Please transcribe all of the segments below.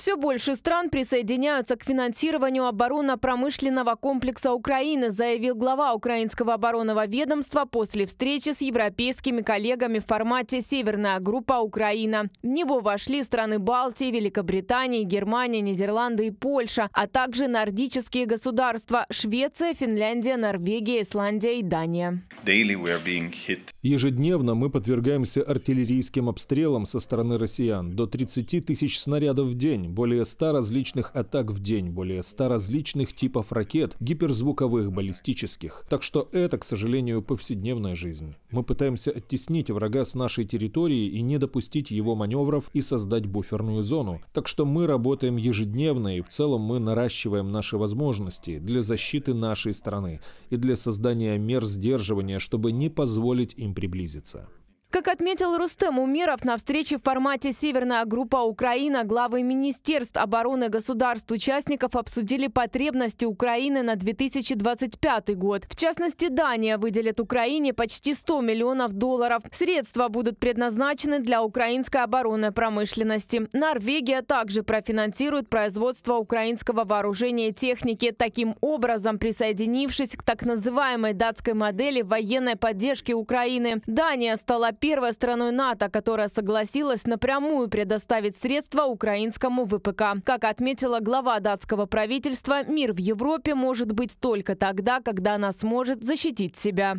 Все больше стран присоединяются к финансированию оборонно-промышленного комплекса Украины, заявил глава украинского оборонного ведомства после встречи с европейскими коллегами в формате «Северная группа Украина». В него вошли страны Балтии, Великобритании, Германия, Нидерланды и Польша, а также нордические государства – Швеция, Финляндия, Норвегия, Исландия и Дания. Ежедневно мы подвергаемся артиллерийским обстрелам со стороны россиян. До 30 тысяч снарядов в день более 100 различных атак в день, более 100 различных типов ракет, гиперзвуковых, баллистических. Так что это, к сожалению, повседневная жизнь. Мы пытаемся оттеснить врага с нашей территории и не допустить его маневров и создать буферную зону. Так что мы работаем ежедневно и в целом мы наращиваем наши возможности для защиты нашей страны и для создания мер сдерживания, чтобы не позволить им приблизиться. Как отметил Рустем Умиров, на встрече в формате «Северная группа Украина» главы Министерств обороны государств-участников обсудили потребности Украины на 2025 год. В частности, Дания выделит Украине почти 100 миллионов долларов. Средства будут предназначены для украинской оборонной промышленности. Норвегия также профинансирует производство украинского вооружения и техники, таким образом присоединившись к так называемой датской модели военной поддержки Украины. Дания стала первой страной НАТО, которая согласилась напрямую предоставить средства украинскому ВПК. Как отметила глава датского правительства, мир в Европе может быть только тогда, когда она сможет защитить себя.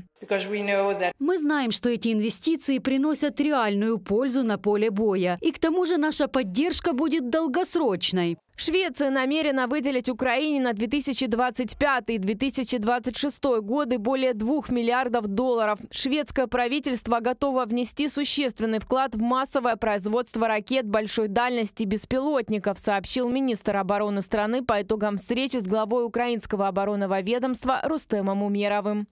Мы знаем, что эти инвестиции приносят реальную пользу на поле боя. И к тому же наша поддержка будет долгосрочной. Швеция намерена выделить Украине на 2025-2026 годы более 2 миллиардов долларов. Шведское правительство готово внести существенный вклад в массовое производство ракет большой дальности беспилотников, сообщил министр обороны страны по итогам встречи с главой украинского оборонного ведомства Рустемом Умеровым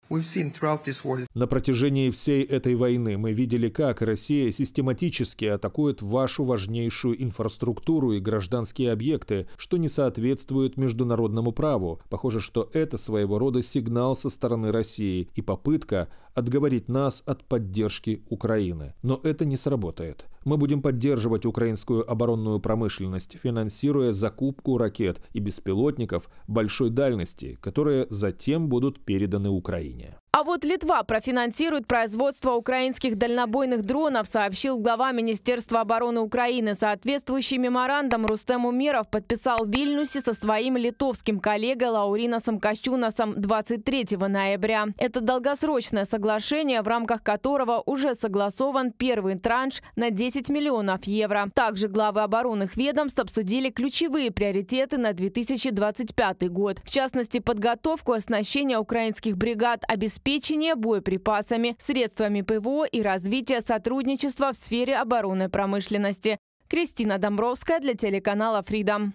происходит. На протяжении всей этой войны мы видели, как Россия систематически атакует вашу важнейшую инфраструктуру и гражданские объекты, что не соответствует международному праву. Похоже, что это своего рода сигнал со стороны России и попытка отговорить нас от поддержки Украины. Но это не сработает. Мы будем поддерживать украинскую оборонную промышленность, финансируя закупку ракет и беспилотников большой дальности, которые затем будут переданы Украине. А вот Литва профинансирует производство украинских дальнобойных дронов, сообщил глава Министерства обороны Украины. Соответствующий меморандум Рустем Умеров подписал в Вильнюсе со своим литовским коллегой Лауриносом Кощуносом 23 ноября. Это долгосрочное соглашение соглашения, в рамках которого уже согласован первый транш на 10 миллионов евро. Также главы оборонных ведомств обсудили ключевые приоритеты на 2025 год. В частности, подготовку оснащения украинских бригад, обеспечение боеприпасами, средствами ПВО и развитие сотрудничества в сфере оборонной промышленности. Кристина Домбровская для телеканала Freedom.